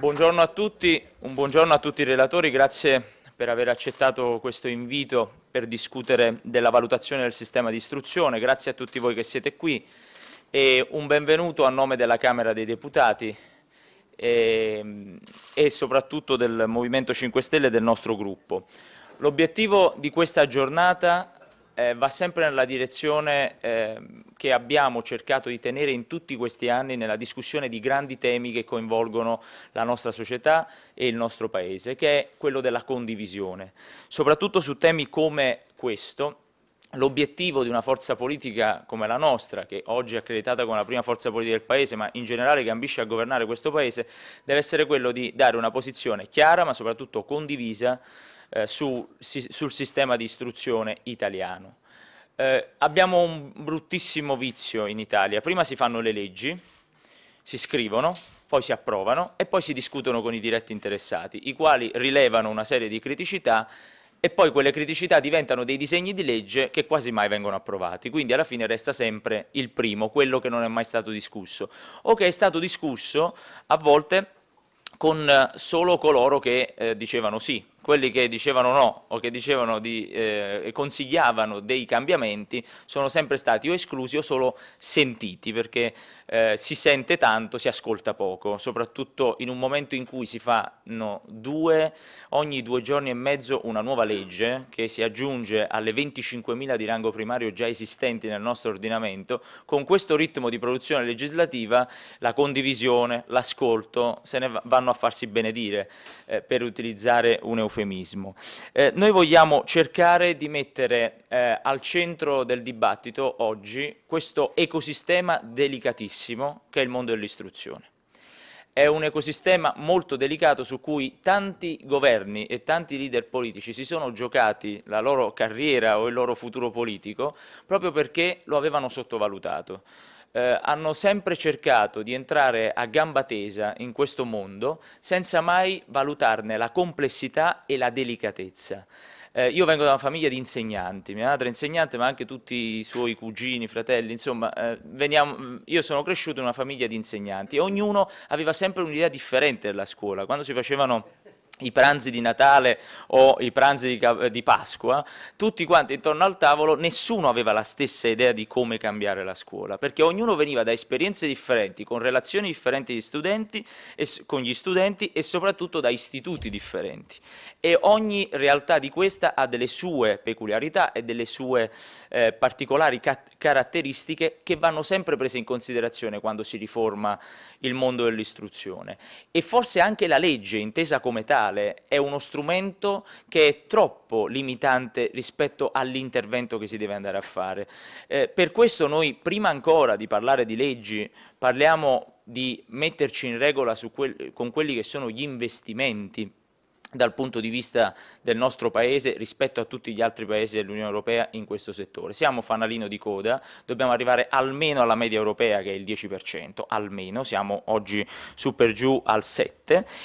Buongiorno a tutti, un buongiorno a tutti i relatori, grazie per aver accettato questo invito per discutere della valutazione del sistema di istruzione, grazie a tutti voi che siete qui e un benvenuto a nome della Camera dei Deputati e, e soprattutto del Movimento 5 Stelle e del nostro gruppo. L'obiettivo di questa giornata eh, va sempre nella direzione eh, che abbiamo cercato di tenere in tutti questi anni nella discussione di grandi temi che coinvolgono la nostra società e il nostro Paese, che è quello della condivisione. Soprattutto su temi come questo, L'obiettivo di una forza politica come la nostra, che oggi è accreditata come la prima forza politica del Paese, ma in generale che ambisce a governare questo Paese, deve essere quello di dare una posizione chiara, ma soprattutto condivisa, eh, su, si, sul sistema di istruzione italiano. Eh, abbiamo un bruttissimo vizio in Italia, prima si fanno le leggi, si scrivono, poi si approvano e poi si discutono con i diretti interessati, i quali rilevano una serie di criticità e poi quelle criticità diventano dei disegni di legge che quasi mai vengono approvati, quindi alla fine resta sempre il primo, quello che non è mai stato discusso o che è stato discusso a volte con solo coloro che eh, dicevano sì quelli che dicevano no o che dicevano di, eh, consigliavano dei cambiamenti sono sempre stati o esclusi o solo sentiti perché eh, si sente tanto, si ascolta poco, soprattutto in un momento in cui si fanno due, ogni due giorni e mezzo una nuova legge che si aggiunge alle 25.000 di rango primario già esistenti nel nostro ordinamento, con questo ritmo di produzione legislativa la condivisione, l'ascolto se ne vanno a farsi benedire eh, per utilizzare un eufemismo eufemismo. Eh, noi vogliamo cercare di mettere eh, al centro del dibattito oggi questo ecosistema delicatissimo che è il mondo dell'istruzione. È un ecosistema molto delicato su cui tanti governi e tanti leader politici si sono giocati la loro carriera o il loro futuro politico proprio perché lo avevano sottovalutato eh, hanno sempre cercato di entrare a gamba tesa in questo mondo senza mai valutarne la complessità e la delicatezza. Eh, io vengo da una famiglia di insegnanti, mia madre è insegnante ma anche tutti i suoi cugini, fratelli, insomma, eh, veniamo, mm, io sono cresciuto in una famiglia di insegnanti e ognuno aveva sempre un'idea differente della scuola. Quando si facevano i pranzi di Natale o i pranzi di, di, Pasqua, tutti quanti intorno al tavolo, nessuno aveva la stessa idea di come cambiare la scuola, perché ognuno veniva da esperienze differenti, con relazioni differenti di studenti e, con gli studenti e soprattutto da istituti differenti. E ogni realtà di questa ha delle sue peculiarità e delle sue eh, particolari ca caratteristiche che vanno sempre prese in considerazione quando si riforma il mondo dell'istruzione. E forse anche la legge, intesa come tale, sociale è uno strumento che è troppo limitante rispetto all'intervento che si deve andare a fare. Eh, per questo noi, prima ancora di parlare di leggi, parliamo di metterci in regola quel, con quelli che sono gli investimenti dal punto di vista del nostro Paese rispetto a tutti gli altri Paesi dell'Unione Europea in questo settore. Siamo fanalino di coda, dobbiamo arrivare almeno alla media europea che è il 10%, almeno, siamo oggi su per giù al 7%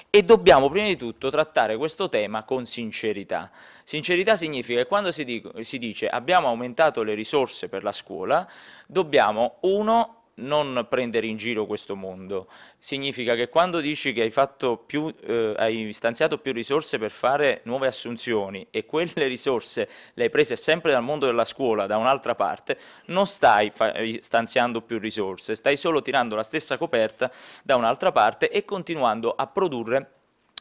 e dobbiamo prima di tutto trattare questo tema con sincerità. Sincerità significa che quando si, dice abbiamo aumentato le risorse per la scuola, dobbiamo uno non prendere in giro questo mondo. Significa che quando dici che hai, più, eh, hai, stanziato più risorse per fare nuove assunzioni e quelle risorse le hai prese sempre dal mondo della scuola, da un'altra parte, non stai stanziando più risorse, stai solo tirando la stessa coperta da un'altra parte e continuando a produrre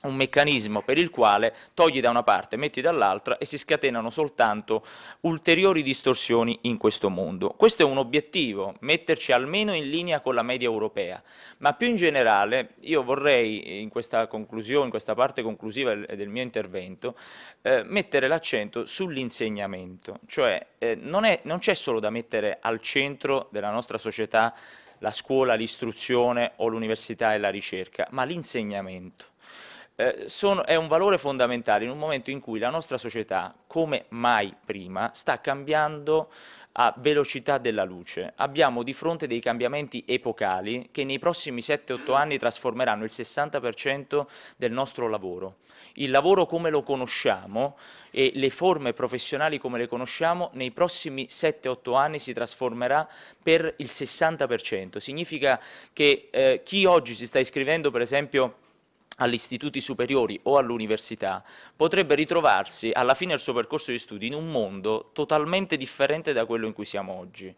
un meccanismo per il quale togli da una parte, metti dall'altra e si scatenano soltanto ulteriori distorsioni in questo mondo. Questo è un obiettivo, metterci almeno in linea con la media europea, ma più in generale io vorrei in questa conclusione, in questa parte conclusiva del mio intervento, eh, mettere l'accento sull'insegnamento, cioè eh, non c'è solo da mettere al centro della nostra società la scuola, l'istruzione o l'università e la ricerca, ma l'insegnamento eh, sono, è un valore fondamentale in un momento in cui la nostra società, come mai prima, sta cambiando a velocità della luce. Abbiamo di fronte dei cambiamenti epocali che nei prossimi 7-8 anni trasformeranno il 60% del nostro lavoro. Il lavoro come lo conosciamo e le forme professionali come le conosciamo nei prossimi 7-8 anni si trasformerà per il 60%. Significa che eh, chi oggi si sta iscrivendo per esempio agli istituti superiori o all'università, potrebbe ritrovarsi alla fine del suo percorso di studi in un mondo totalmente differente da quello in cui siamo oggi.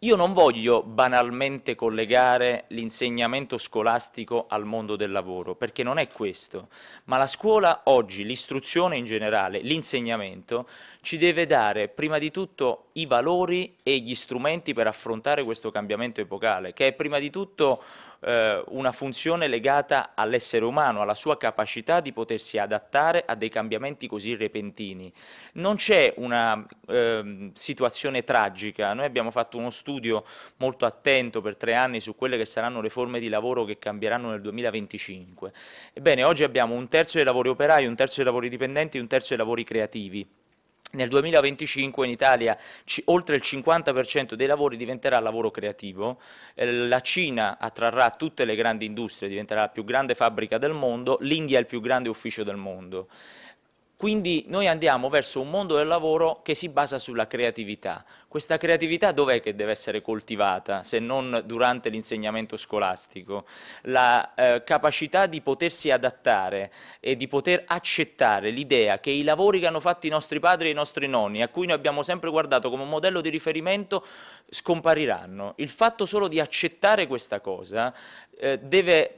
Io non voglio banalmente collegare l'insegnamento scolastico al mondo del lavoro, perché non è questo, ma la scuola oggi, l'istruzione in generale, l'insegnamento, ci deve dare prima di tutto i valori e gli strumenti per affrontare questo cambiamento epocale, che è prima di tutto eh, una funzione legata all'essere umano, alla sua capacità di potersi adattare a dei cambiamenti così repentini. Non c'è una eh, situazione tragica, noi abbiamo fatto uno studio molto attento per tre anni su quelle che saranno le forme di lavoro che cambieranno nel 2025. Ebbene, oggi abbiamo un terzo dei lavori operai, un terzo dei lavori dipendenti e un terzo dei lavori creativi. Nel 2025 in Italia oltre il 50% dei lavori diventerà lavoro creativo, eh, la Cina attrarrà tutte le grandi industrie, diventerà la più grande fabbrica del mondo, l'India è il più grande ufficio del mondo. Quindi noi andiamo verso un mondo del lavoro che si basa sulla creatività. Questa creatività dov'è che deve essere coltivata se non durante l'insegnamento scolastico? La eh, capacità di potersi adattare e di poter accettare l'idea che i lavori che hanno fatto i nostri padri e i nostri nonni, a cui noi abbiamo sempre guardato come un modello di riferimento, scompariranno. Il fatto solo di accettare questa cosa eh, deve,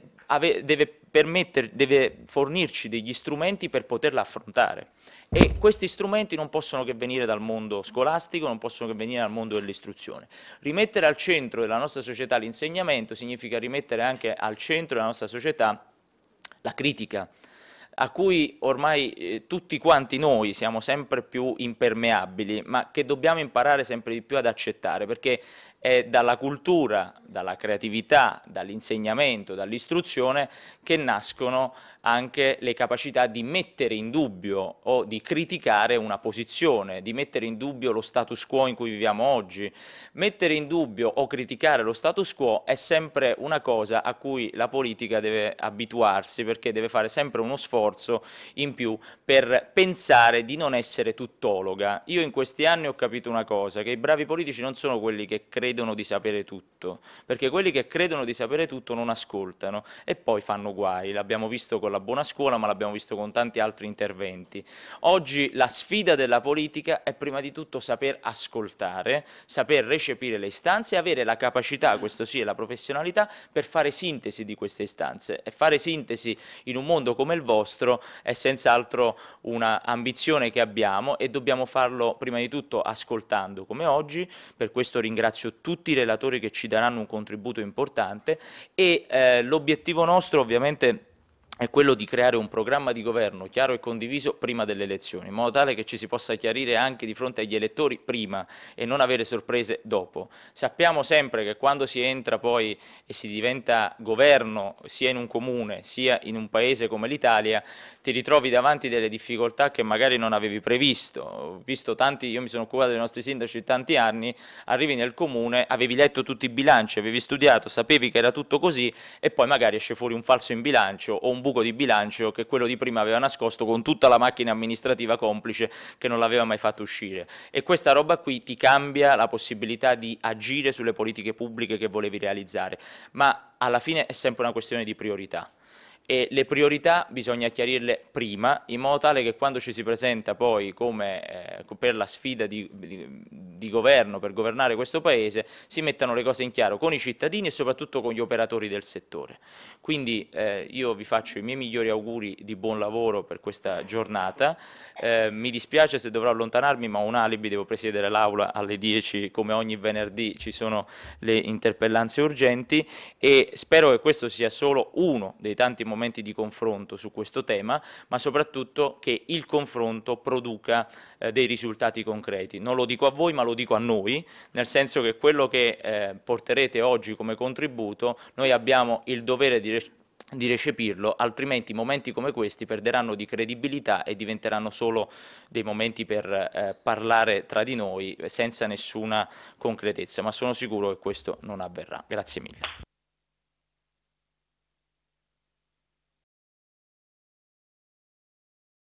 deve permetter, deve fornirci degli strumenti per poterla affrontare e questi strumenti non possono che venire dal mondo scolastico, non possono che venire dal mondo dell'istruzione. Rimettere al centro della nostra società l'insegnamento significa rimettere anche al centro della nostra società la critica, a cui ormai eh, tutti quanti noi siamo sempre più impermeabili, ma che dobbiamo imparare sempre di più ad accettare, perché è dalla cultura, dalla creatività, dall'insegnamento, dall'istruzione che nascono anche le capacità di mettere in dubbio o di criticare una posizione, di mettere in dubbio lo status quo in cui viviamo oggi. Mettere in dubbio o criticare lo status quo è sempre una cosa a cui la politica deve abituarsi perché deve fare sempre uno sforzo in più per pensare di non essere tuttologa. Io in questi anni ho capito una cosa, che i bravi politici non sono quelli che credono di sapere tutto, perché quelli che credono di sapere tutto non ascoltano e poi fanno guai, l'abbiamo visto con la la buona scuola, ma l'abbiamo visto con tanti altri interventi. Oggi la sfida della politica è prima di tutto saper ascoltare, saper recepire le istanze e avere la capacità, questo sì, e la professionalità per fare sintesi di queste istanze. E fare sintesi in un mondo come il vostro è senz'altro un'ambizione che abbiamo e dobbiamo farlo prima di tutto ascoltando come oggi, per questo ringrazio tutti i relatori che ci daranno un contributo importante e eh, l'obiettivo nostro ovviamente è è quello di creare un programma di governo chiaro e condiviso prima delle elezioni, in modo tale che ci si possa chiarire anche di fronte agli elettori prima e non avere sorprese dopo. Sappiamo sempre che quando si entra poi e si diventa governo sia in un comune sia in un paese come l'Italia, ti ritrovi davanti delle difficoltà che magari non avevi previsto. Ho visto tanti, io mi sono occupato dei nostri sindaci tanti anni, arrivi nel comune, avevi letto tutti i bilanci, avevi studiato, sapevi che era tutto così e poi magari esce fuori un falso in bilancio o un buco di bilancio che quello di prima aveva nascosto con tutta la macchina amministrativa complice che non l'aveva mai fatto uscire. E questa roba qui ti cambia la possibilità di agire sulle politiche pubbliche che volevi realizzare, ma alla fine è sempre una questione di priorità e le priorità bisogna chiarirle prima in modo tale che quando ci si presenta poi come, eh, per la sfida di, di, di, governo, per governare questo Paese, si mettano le cose in chiaro con i cittadini e soprattutto con gli operatori del settore. Quindi eh, io vi faccio i miei migliori auguri di buon lavoro per questa giornata, eh, mi dispiace se dovrò allontanarmi ma ho un alibi, devo presiedere l'Aula alle 10 come ogni venerdì ci sono le interpellanze urgenti e spero che questo sia solo uno dei tanti momenti momenti di confronto su questo tema, ma soprattutto che il confronto produca eh, dei risultati concreti. Non lo dico a voi, ma lo dico a noi, nel senso che quello che eh, porterete oggi come contributo, noi abbiamo il dovere di di recepirlo, altrimenti momenti come questi perderanno di credibilità e diventeranno solo dei momenti per eh, parlare tra di noi senza nessuna concretezza, ma sono sicuro che questo non avverrà. Grazie mille.